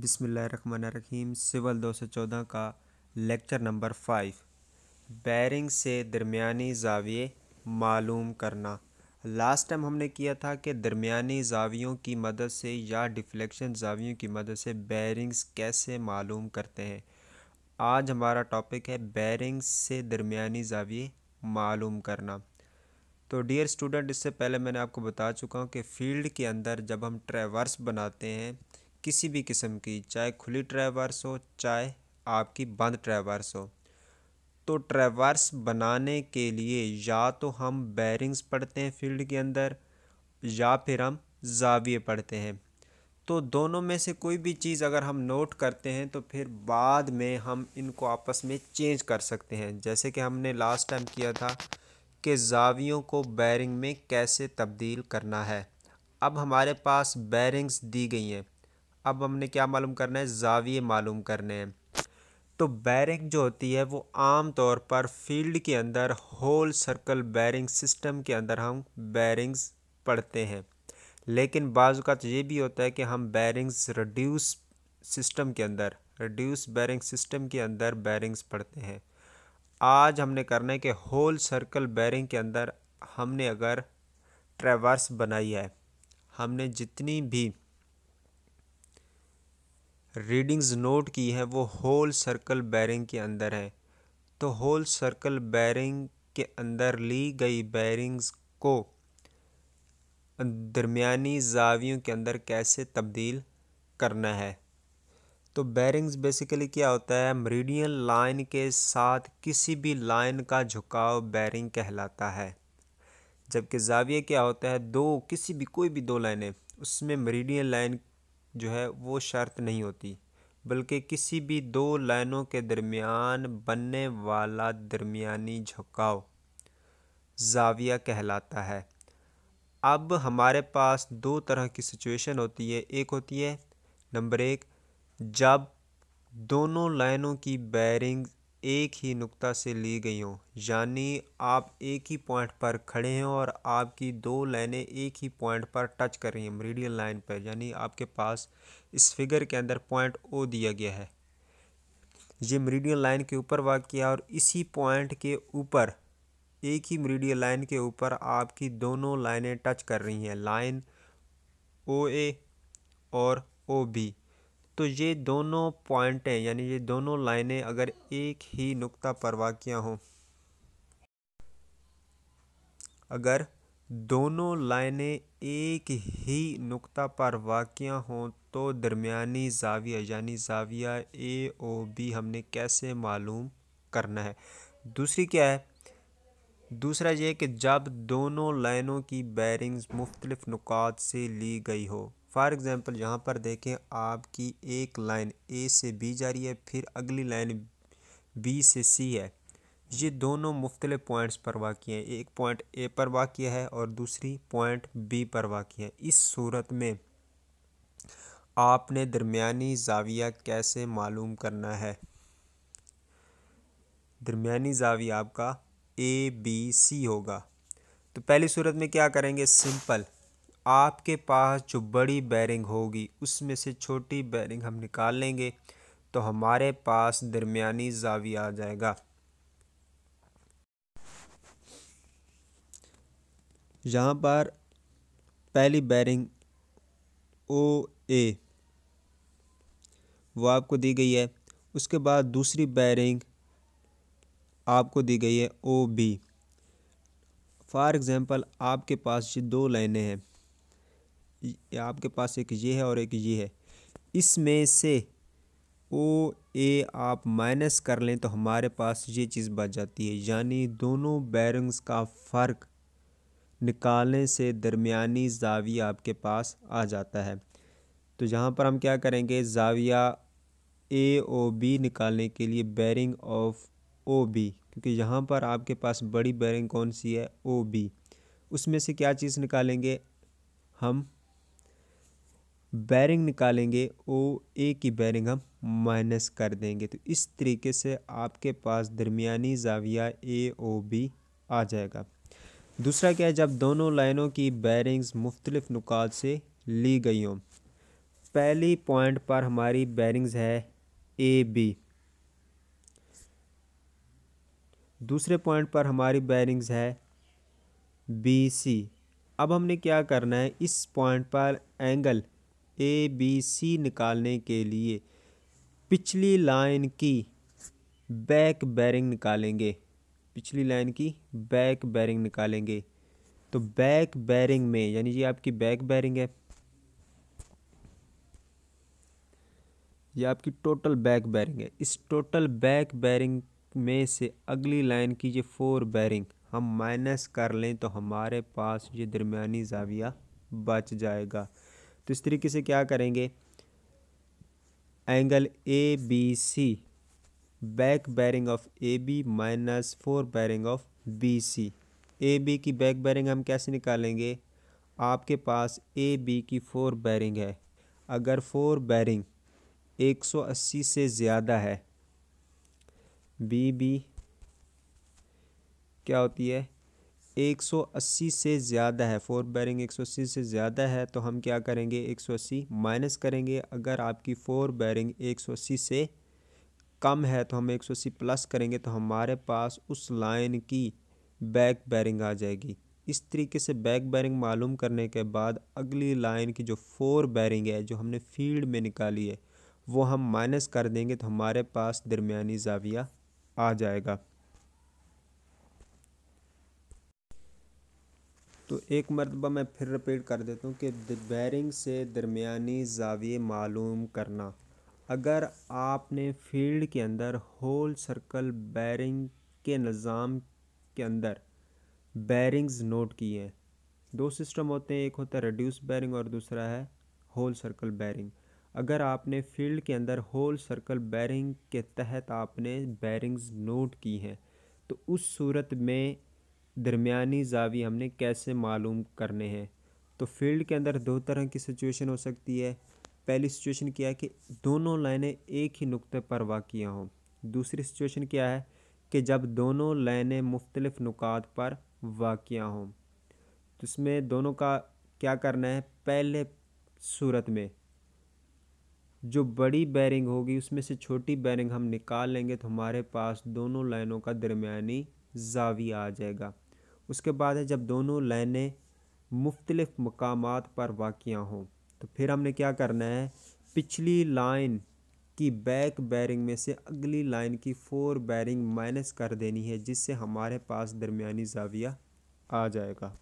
बिसमीम सिवल 214 का lecture number five bearing से दरमियानी जाविये मालूम करना लास्ट टाइम हमने किया था कि दरमियानी जावियों की मदद से या डिफ्लेक्शन जावियों की मदद से बैरिंग्स कैसे मालूम करते हैं आज हमारा टॉपिक है बैरिंग्स से दरमियानी जाविये मालूम करना तो डियर स्टूडेंट इससे पहले मैंने आपको बता चुका हूँ कि फ़ील्ड के अंदर जब हम ट्रेवर्स बनाते हैं किसी भी किस्म की चाहे खुली ट्रैवर्स हो चाहे आपकी बंद ट्रैवर्स हो तो ट्रैवर्स बनाने के लिए या तो हम बैरिंग्स पढ़ते हैं फील्ड के अंदर या फिर हम जाविए पढ़ते हैं तो दोनों में से कोई भी चीज़ अगर हम नोट करते हैं तो फिर बाद में हम इनको आपस में चेंज कर सकते हैं जैसे कि हमने लास्ट टाइम किया था कि जावियों को बैरिंग में कैसे तब्दील करना है अब हमारे पास बैरिंग्स दी गई हैं अब हमने क्या मालूम करना है जाविये मालूम करने हैं तो बैरिंग जो होती है वो आम तौर पर फील्ड के अंदर होल सर्कल बैरिंग सिस्टम के अंदर हम बैरिंग्स पढ़ते हैं लेकिन बाज़ का तो ये भी होता है कि हम बैरिंग्स रिड्यूस सिस्टम के अंदर रिड्यूस बैरिंग सिस्टम के अंदर बैरिंग्स पढ़ते हैं आज हमने करना है कि होल सर्कल बैरिंग के अंदर हमने अगर ट्रेवर्स बनाई है हमने जितनी भी रीडिंग्स नोट की हैं वो होल सर्कल बैरिंग के अंदर है तो होल सर्कल बैरिंग के अंदर ली गई बैरिंग्स को दरमियानी जावियों के अंदर कैसे तब्दील करना है तो बैरिंग्स बेसिकली क्या होता है मरीडियन लाइन के साथ किसी भी लाइन का झुकाव बैरिंग कहलाता है जबकि जाविया क्या होता है दो किसी भी कोई भी दो लाइनें उसमें मरीडियन लाइन जो है वो शर्त नहीं होती बल्कि किसी भी दो लाइनों के दरमियान बनने वाला दरमियानी झुकाव जाविया कहलाता है अब हमारे पास दो तरह की सिचुएशन होती है एक होती है नंबर एक जब दोनों लाइनों की बैरिंग एक ही नुक्ता से ली गई हों यानी आप एक ही पॉइंट पर खड़े हैं और आपकी दो लाइनें एक ही पॉइंट पर टच कर रही हैं मेरिडियन लाइन पर यानी आपके पास इस फिगर के अंदर पॉइंट ओ दिया गया है ये मेरिडियन लाइन के ऊपर वाक़ है और इसी पॉइंट के ऊपर एक ही मेरिडियन लाइन के ऊपर आपकी दोनों लाइनें टच कर रही हैं लाइन ओ ए और ओ बी तो ये दोनों हैं यानी ये दोनों लाइनें अगर एक ही नुक्ता पर वाक़ हों अगर दोनों लाइनें एक ही नुक्ता पर वाक़ हों तो दरमियानी जाविया यानी जाविया ए ओ बी हमने कैसे मालूम करना है दूसरी क्या है दूसरा ये कि जब दोनों लाइनों की बैरिंग्स मुख्तलिफ़ नुकात से ली गई हो फॉर एग्ज़ाम्पल यहाँ पर देखें आपकी एक लाइन ए से बी जा रही है फिर अगली लाइन बी से सी है ये दोनों मुख्तलि पॉइंट्स पर वाक़ हैं एक पॉइंट ए पर वाक़ है और दूसरी पॉइंट बी पर वाक़ है इस सूरत में आपने दरमियानी जाविया कैसे मालूम करना है दरमियानी जाविया आपका ए बी सी होगा तो पहली सूरत में क्या करेंगे सिंपल आपके पास जो बड़ी बैरिंग होगी उसमें से छोटी बैरिंग हम निकाल लेंगे तो हमारे पास दरमियानी जावी आ जाएगा यहाँ पर पहली बैरिंग ओ ए वो आपको दी गई है उसके बाद दूसरी बैरिंग आपको दी गई है ओ बी फॉर एग्ज़ाम्पल आपके पास ये दो लाइनें हैं आपके पास एक ये है और एक ये है इसमें से ओ ए आप माइनस कर लें तो हमारे पास ये चीज़ बच जाती है यानी दोनों बैरंग्स का फ़र्क निकालने से दरमियानी जाविया आपके पास आ जाता है तो यहाँ पर हम क्या करेंगे जाविया ए ओ बी निकालने के लिए बैरिंग ऑफ ओ बी क्योंकि यहाँ पर आपके पास बड़ी बैरिंग कौन सी है ओ बी उसमें से क्या चीज़ निकालेंगे हम बैरिंग निकालेंगे ओ ए की बैरिंग हम माइनस कर देंगे तो इस तरीके से आपके पास दरमिया जाविया ए ओ बी आ जाएगा दूसरा क्या है जब दोनों लाइनों की बैरिंग्स मुख्तलिफ नुकात से ली गई हों पहली पॉइंट पर हमारी बैरिंग्स है ए बी दूसरे पॉइंट पर हमारी बैरिंग्स है बी सी अब हमने क्या करना है इस पॉइंट पर एंगल ए बी सी निकालने के लिए पिछली लाइन की बैक बैरिंग निकालेंगे पिछली लाइन की बैक बैरिंग निकालेंगे तो बैक बैरिंग में यानी ये आपकी बैक बैरिंग है ये आपकी टोटल बैक बैरिंग है इस टोटल बैक बैरिंग में से अगली लाइन की ये फोर बैरिंग हम माइनस कर लें तो हमारे पास ये दरमिया जाविया बच जाएगा तो इस तरीके से क्या करेंगे angle A B C back bearing of A B minus four bearing of B C A B की बैक बैरिंग हम कैसे निकालेंगे आपके पास ए बी की फोर बैरिंग है अगर फोर बैरिंग 180 से ज़्यादा है बी बी क्या होती है 180 से ज़्यादा है फोर बैरिंग 180 से ज़्यादा है तो हम क्या करेंगे 180 माइनस करेंगे अगर आपकी फोर बैरिंग 180 से कम है तो हम 180 प्लस करेंगे तो हमारे पास उस लाइन की बैक बैरिंग आ जाएगी इस तरीके से बैक बैरिंग मालूम करने के बाद अगली लाइन की जो फोर बैरिंग है जो हमने फील्ड में निकाली है वो हम माइनस कर देंगे तो हमारे पास दरमिया जाविया आ जाएगा तो एक मरतबा मैं फिर रिपीट कर देता हूँ कि बैरिंग से दरमियानी जाविये मालूम करना अगर आपने फील्ड के अंदर होल सर्कल बैरिंग के निज़ाम के अंदर बैरिंग्स नोट किए हैं दो सिस्टम होते हैं एक होता है रिड्यूस बैरिंग और दूसरा है होल सर्कल बैरिंग अगर आपने फील्ड के अंदर होल सर्कल बैरिंग के तहत आपने बैरिंग्स नोट की हैं तो उस सूरत में दरमियानी जावी हमने कैसे मालूम करने हैं तो फील्ड के अंदर दो तरह की सिचुएशन हो सकती है पहली सिचुएशन क्या है कि दोनों लाइनें एक ही नुक्ते पर वाक़ हों दूसरी सिचुएशन क्या है कि जब दोनों लाइनें मुख्तलिफ नुकात पर वाक़ हों तो इसमें दोनों का क्या करना है पहले सूरत में जो बड़ी बैरिंग होगी उसमें से छोटी बैरिंग हम निकाल लेंगे तो हमारे पास दोनों लाइनों का दरमिया जावी आ जाएगा उसके बाद है जब दोनों लाइनें मुख्तलिफ मकाम पर वाकिया हों तो फिर हमने क्या करना है पिछली लाइन की बैक बैरिंग में से अगली लाइन की फोर बैरिंग माइनस कर देनी है जिससे हमारे पास दरमिया जाविया आ जाएगा